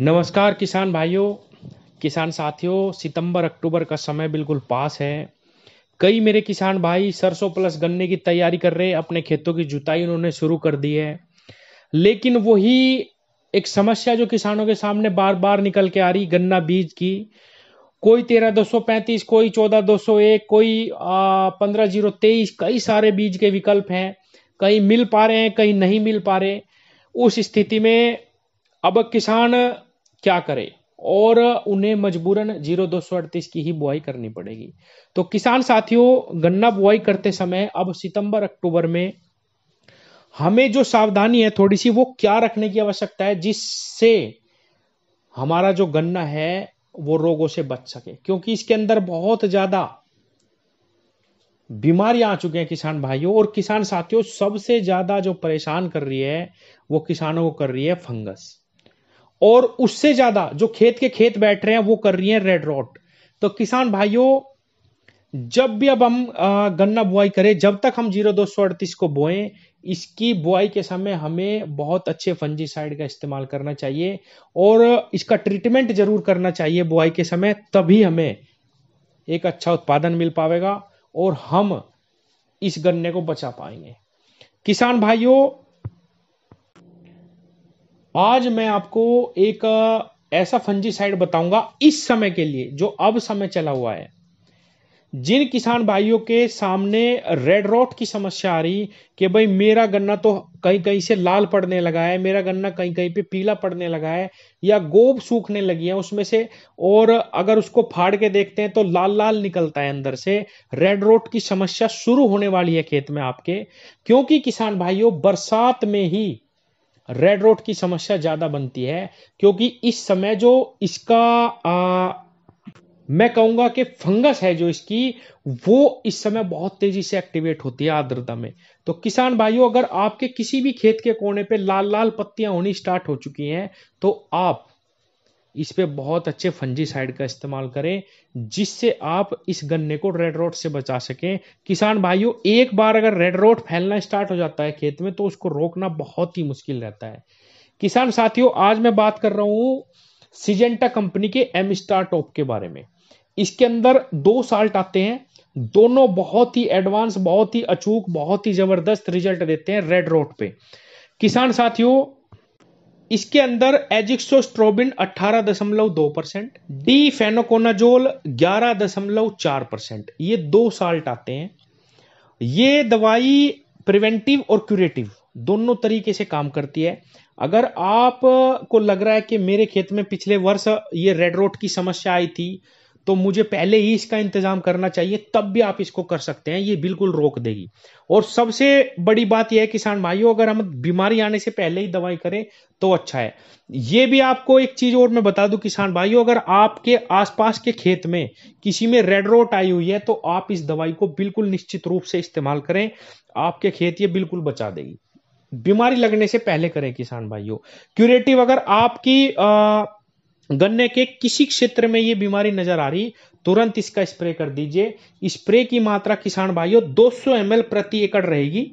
नमस्कार किसान भाइयों किसान साथियों सितंबर अक्टूबर का समय बिल्कुल पास है कई मेरे किसान भाई सरसों प्लस गन्ने की तैयारी कर रहे अपने खेतों की जुताई उन्होंने शुरू कर दी है लेकिन वही एक समस्या जो किसानों के सामने बार बार निकल के आ रही गन्ना बीज की कोई तेरह दो सौ पैंतीस कोई चौदह दो सौ एक कोई पंद्रह जीरो तेईस कई सारे बीज के विकल्प हैं कहीं मिल पा रहे हैं कहीं नहीं मिल पा रहे उस स्थिति में अब किसान क्या करे और उन्हें मजबूरन जीरो दो सौ अड़तीस की ही बुआई करनी पड़ेगी तो किसान साथियों गन्ना बुआई करते समय अब सितंबर अक्टूबर में हमें जो सावधानी है थोड़ी सी वो क्या रखने की आवश्यकता है जिससे हमारा जो गन्ना है वो रोगों से बच सके क्योंकि इसके अंदर बहुत ज्यादा बीमारियां आ चुकी हैं किसान भाइयों और किसान साथियों सबसे ज्यादा जो परेशान कर रही है वो किसानों को कर रही है फंगस और उससे ज्यादा जो खेत के खेत बैठ रहे हैं वो कर रही है रेड रॉट तो किसान भाइयों जब भी अब हम गन्ना बुआई करें जब तक हम जीरो दो सौ अड़तीस को बोएं इसकी बुआई के समय हमें बहुत अच्छे फंजीसाइड का इस्तेमाल करना चाहिए और इसका ट्रीटमेंट जरूर करना चाहिए बुआई के समय तभी हमें एक अच्छा उत्पादन मिल पाएगा और हम इस गन्ने को बचा पाएंगे किसान भाइयों आज मैं आपको एक ऐसा फंजीसाइड बताऊंगा इस समय के लिए जो अब समय चला हुआ है जिन किसान भाइयों के सामने रेड रोट की समस्या आ रही कि भाई मेरा गन्ना तो कहीं कहीं से लाल पड़ने लगा है मेरा गन्ना कहीं कहीं पे पीला पड़ने लगा है या गोब सूखने लगी है उसमें से और अगर उसको फाड़ के देखते हैं तो लाल लाल निकलता है अंदर से रेड रोट की समस्या शुरू होने वाली है खेत में आपके क्योंकि किसान भाइयों बरसात में ही रेड रोड की समस्या ज़्यादा बनती है क्योंकि इस समय जो इसका आ, मैं कहूंगा कि फंगस है जो इसकी वो इस समय बहुत तेज़ी से एक्टिवेट होती है आर्द्रता में तो किसान भाइयों अगर आपके किसी भी खेत के कोने पे लाल लाल पत्तियां होनी स्टार्ट हो चुकी हैं तो आप इस पर बहुत अच्छे फंजीसाइड का इस्तेमाल करें जिससे आप इस गन्ने को रेड रोट से बचा सकें किसान भाइयों एक बार अगर रेड रोट फैलना स्टार्ट हो जाता है खेत में तो उसको रोकना बहुत ही मुश्किल रहता है किसान साथियों आज मैं बात कर रहा हूं सिजेंटा कंपनी के एम स्टार टॉप के बारे में इसके अंदर दो साल्ट आते हैं दोनों बहुत ही एडवांस बहुत ही अचूक बहुत ही जबरदस्त रिजल्ट देते हैं रेड रोट पे किसान साथियों इसके अंदर एजिक्सोस्ट्रोबिन 18.2 परसेंट डी फेनोकोनाजोल ग्यारह दशमलव चार परसेंट ये दो साल्ट आते हैं ये दवाई प्रिवेंटिव और क्यूरेटिव दोनों तरीके से काम करती है अगर आप को लग रहा है कि मेरे खेत में पिछले वर्ष ये रेड रोट की समस्या आई थी तो मुझे पहले ही इसका इंतजाम करना चाहिए तब भी आप इसको कर सकते हैं ये बिल्कुल रोक देगी और सबसे बड़ी बात यह है किसान भाइयों अगर हम बीमारी आने से पहले ही दवाई करें तो अच्छा है ये भी आपको एक चीज और मैं बता दूं किसान भाइयों अगर आपके आसपास के खेत में किसी में रेड रोट आई हुई है तो आप इस दवाई को बिल्कुल निश्चित रूप से इस्तेमाल करें आपके खेत ये बिल्कुल बचा देगी बीमारी लगने से पहले करें किसान भाइयों क्यूरेटिव अगर आपकी अः गन्ने के किसी क्षेत्र में ये बीमारी नजर आ रही तुरंत इसका स्प्रे कर दीजिए स्प्रे की मात्रा किसान भाइयों 200 एम प्रति एकड़ रहेगी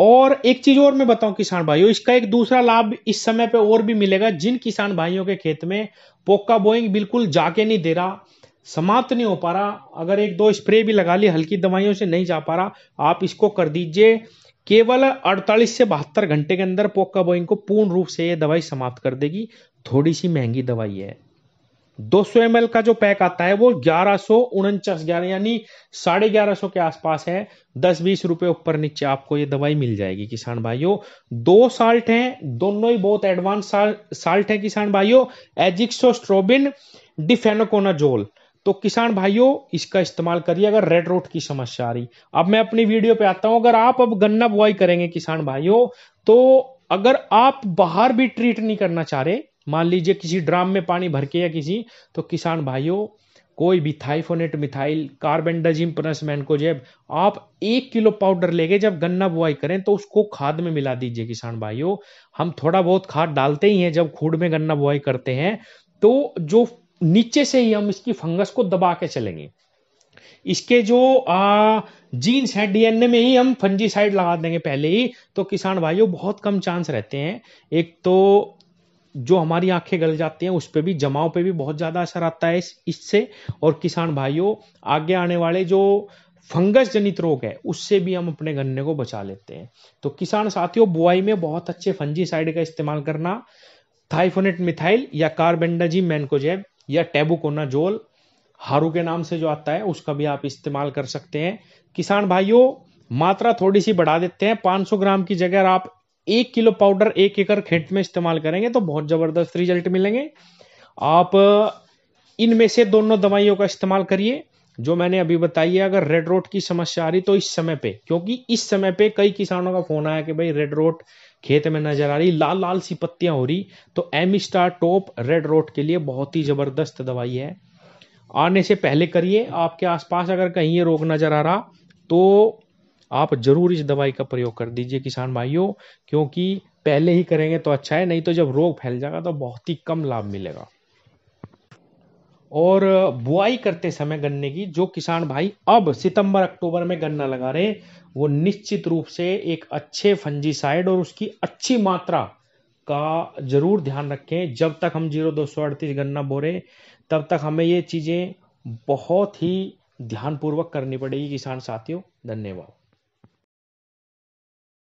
और एक चीज और मैं बताऊं किसान भाइयों इसका एक दूसरा लाभ इस समय पे और भी मिलेगा जिन किसान भाइयों के खेत में पोका बोइंग बिल्कुल जाके नहीं दे रहा समाप्त नहीं हो पा रहा अगर एक दो स्प्रे भी लगा ली हल्की दवाइयों से नहीं जा पा रहा आप इसको कर दीजिए केवल 48 से बहत्तर घंटे के अंदर पोका बोइंग को पूर्ण रूप से यह दवाई समाप्त कर देगी थोड़ी सी महंगी दवाई है 200 एम का जो पैक आता है वो ग्यारह सौ उनचास ग्यारह यानी साढ़े ग्यारह सौ के आसपास है दस बीस रुपए ऊपर नीचे आपको ये दवाई मिल जाएगी किसान भाइयों दो साल्ट हैं दोनों ही बहुत एडवांस साल्ट हैं किसान भाइयों एजिक्सो स्ट्रोबिन डिफेनोकोनाजोल तो किसान भाइयों इसका इस्तेमाल करिए अगर रेड रोट की समस्या आ रही अब मैं अपनी वीडियो पे आता हूं अगर आप अब गन्ना बुआई करेंगे किसान भाइयों तो अगर आप बाहर भी ट्रीट नहीं करना चाह रहे मान लीजिए किसी ड्राम में पानी भर के या किसी तो किसान भाइयों कोई भी thiophanate methyl carbendazim plus mancozeb आप एक किलो पाउडर लेके जब गन्ना बुआई करें तो उसको खाद में मिला दीजिए किसान भाइयों हम थोड़ा बहुत खाद डालते ही हैं जब खूड में गन्ना बुआई करते हैं तो जो नीचे से ही हम इसकी फंगस को दबा के चलेंगे इसके जो आ, जीन्स हैं डीएनए में ही हम फंजी साइड लगा देंगे पहले ही तो किसान भाइयों बहुत कम चांस रहते हैं एक तो जो हमारी आंखें गल जाती हैं उस पर भी जमाव पे भी बहुत ज़्यादा असर आता है इससे और किसान भाइयों आगे आने वाले जो फंगस जनित रोग है उससे भी हम अपने गन्ने को बचा लेते हैं तो किसान साथियों बुआई में बहुत अच्छे फंजी साइड का इस्तेमाल करना थाइफोनेट मिथाइल या कार्बेंडाजी मैनकोजेब या टेबुकोनाजोल हारू के नाम से जो आता है उसका भी आप इस्तेमाल कर सकते हैं किसान भाइयों मात्रा थोड़ी सी बढ़ा देते हैं 500 ग्राम की जगह आप एक किलो पाउडर एक एकड़ खेत में इस्तेमाल करेंगे तो बहुत ज़बरदस्त रिजल्ट मिलेंगे आप इनमें से दोनों दवाइयों का इस्तेमाल करिए जो मैंने अभी बताई है अगर रेड रोट की समस्या आ रही तो इस समय पे क्योंकि इस समय पे कई किसानों का फोन आया कि भाई रेड रोट खेत में नजर आ रही लाल लाल सी पत्तियां हो रही तो Amistar Top red rot के लिए बहुत ही ज़बरदस्त दवाई है आने से पहले करिए आपके आसपास अगर कहीं ये रोग नज़र आ रहा तो आप ज़रूर इस दवाई का प्रयोग कर दीजिए किसान भाइयों क्योंकि पहले ही करेंगे तो अच्छा है नहीं तो जब रोग फैल जाएगा तो बहुत ही कम लाभ मिलेगा और बुआई करते समय गन्ने की जो किसान भाई अब सितंबर अक्टूबर में गन्ना लगा रहे वो निश्चित रूप से एक अच्छे फंजीसाइड और उसकी अच्छी मात्रा का जरूर ध्यान रखें जब तक हम जीरो दो सौ अड़तीस गन्ना बोरे तब तक हमें ये चीज़ें बहुत ही ध्यानपूर्वक करनी पड़ेगी किसान साथियों धन्यवाद